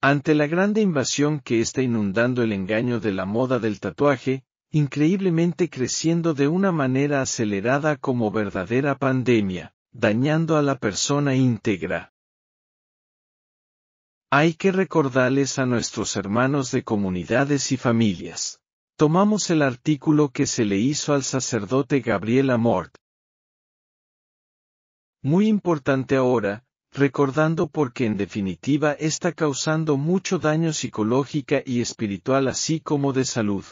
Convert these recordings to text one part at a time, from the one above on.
Ante la grande invasión que está inundando el engaño de la moda del tatuaje, increíblemente creciendo de una manera acelerada como verdadera pandemia, dañando a la persona íntegra. Hay que recordarles a nuestros hermanos de comunidades y familias. Tomamos el artículo que se le hizo al sacerdote Gabriel Amort. Muy importante ahora, recordando porque en definitiva está causando mucho daño psicológica y espiritual así como de salud.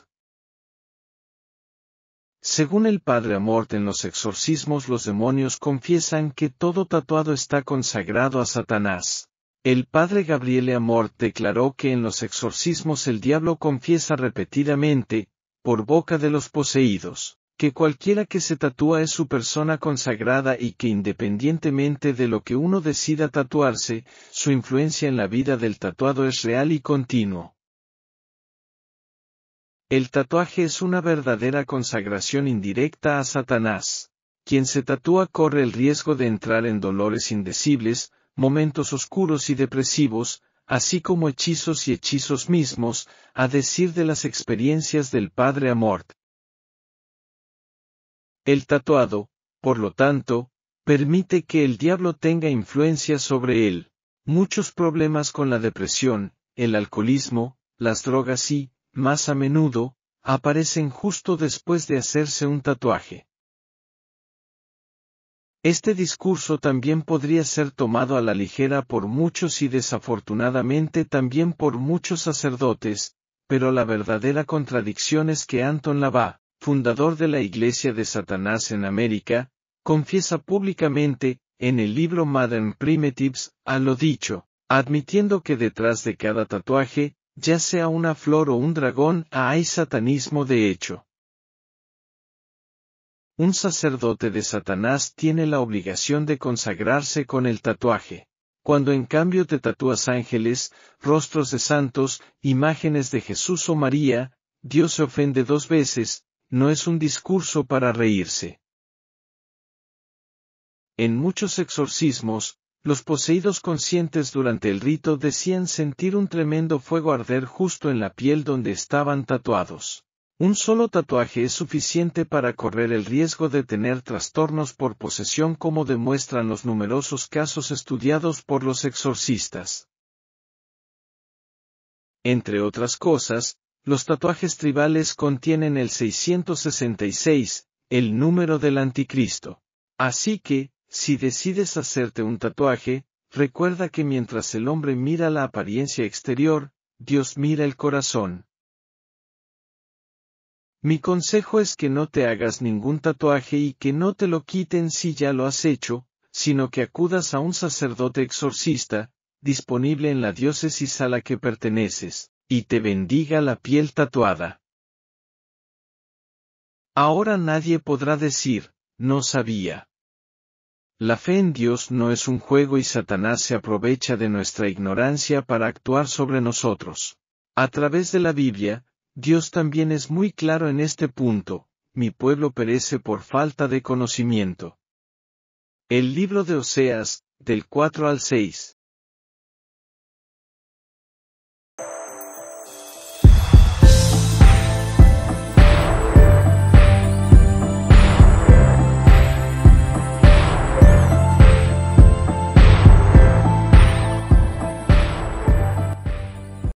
Según el padre Amort en los exorcismos los demonios confiesan que todo tatuado está consagrado a Satanás. El padre Gabriele Amort declaró que en los exorcismos el diablo confiesa repetidamente, por boca de los poseídos, que cualquiera que se tatúa es su persona consagrada y que independientemente de lo que uno decida tatuarse, su influencia en la vida del tatuado es real y continuo. El tatuaje es una verdadera consagración indirecta a Satanás. Quien se tatúa corre el riesgo de entrar en dolores indecibles, momentos oscuros y depresivos, así como hechizos y hechizos mismos, a decir de las experiencias del padre Amort. El tatuado, por lo tanto, permite que el diablo tenga influencia sobre él. Muchos problemas con la depresión, el alcoholismo, las drogas y, más a menudo, aparecen justo después de hacerse un tatuaje. Este discurso también podría ser tomado a la ligera por muchos y desafortunadamente también por muchos sacerdotes, pero la verdadera contradicción es que Anton Lavá, fundador de la Iglesia de Satanás en América, confiesa públicamente, en el libro Modern Primitives, a lo dicho, admitiendo que detrás de cada tatuaje, ya sea una flor o un dragón, hay satanismo de hecho. Un sacerdote de Satanás tiene la obligación de consagrarse con el tatuaje. Cuando en cambio te tatúas ángeles, rostros de santos, imágenes de Jesús o María, Dios se ofende dos veces, no es un discurso para reírse. En muchos exorcismos, los poseídos conscientes durante el rito decían sentir un tremendo fuego arder justo en la piel donde estaban tatuados. Un solo tatuaje es suficiente para correr el riesgo de tener trastornos por posesión como demuestran los numerosos casos estudiados por los exorcistas. Entre otras cosas, los tatuajes tribales contienen el 666, el número del anticristo. Así que, si decides hacerte un tatuaje, recuerda que mientras el hombre mira la apariencia exterior, Dios mira el corazón. Mi consejo es que no te hagas ningún tatuaje y que no te lo quiten si ya lo has hecho, sino que acudas a un sacerdote exorcista, disponible en la diócesis a la que perteneces. Y te bendiga la piel tatuada. Ahora nadie podrá decir, no sabía. La fe en Dios no es un juego y Satanás se aprovecha de nuestra ignorancia para actuar sobre nosotros. A través de la Biblia, Dios también es muy claro en este punto, mi pueblo perece por falta de conocimiento. El libro de Oseas, del 4 al 6.